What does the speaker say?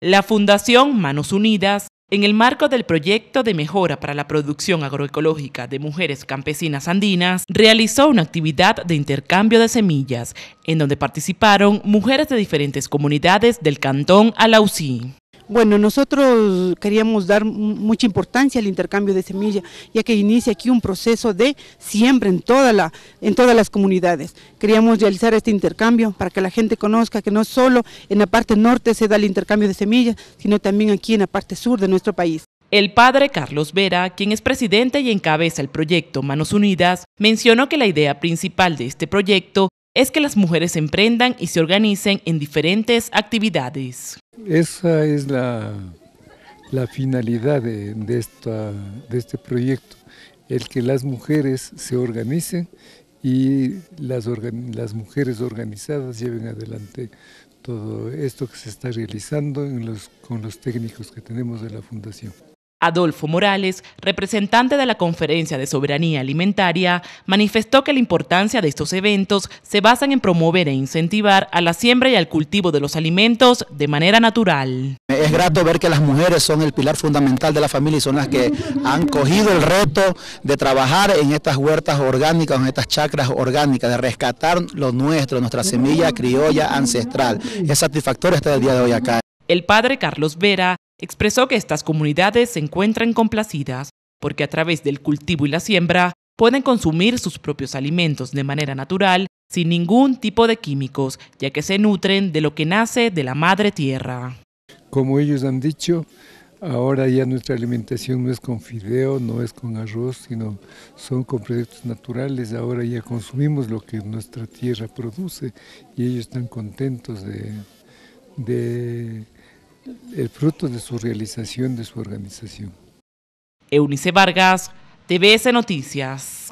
La Fundación Manos Unidas, en el marco del proyecto de mejora para la producción agroecológica de mujeres campesinas andinas, realizó una actividad de intercambio de semillas, en donde participaron mujeres de diferentes comunidades del cantón Alausí. Bueno, nosotros queríamos dar mucha importancia al intercambio de semillas, ya que inicia aquí un proceso de siembra en, en todas las comunidades. Queríamos realizar este intercambio para que la gente conozca que no solo en la parte norte se da el intercambio de semillas, sino también aquí en la parte sur de nuestro país. El padre Carlos Vera, quien es presidente y encabeza el proyecto Manos Unidas, mencionó que la idea principal de este proyecto es que las mujeres emprendan y se organicen en diferentes actividades. Esa es la, finalidad de, este proyecto, el que las mujeres se organicen y las, mujeres organizadas lleven adelante todo esto que se está realizando con los técnicos que tenemos de la Fundación. Adolfo Morales, representante de la Conferencia de Soberanía Alimentaria, manifestó que la importancia de estos eventos se basan en promover e incentivar a la siembra y al cultivo de los alimentos de manera natural. Es grato ver que las mujeres son el pilar fundamental de la familia y son las que han cogido el reto de trabajar en estas huertas orgánicas, en estas chacras orgánicas, de rescatar lo nuestro, nuestra semilla criolla ancestral. Es satisfactorio estar el día de hoy acá. El padre Carlos Vera expresó que estas comunidades se encuentran complacidas porque a través del cultivo y la siembra pueden consumir sus propios alimentos de manera natural sin ningún tipo de químicos, ya que se nutren de lo que nace de la madre tierra. Como ellos han dicho, ahora ya nuestra alimentación no es con fideo, no es con arroz, sino son con productos naturales. Ahora ya consumimos lo que nuestra tierra produce y ellos están contentos de, de el fruto de su realización, de su organización. Eunice Vargas, TVS Noticias.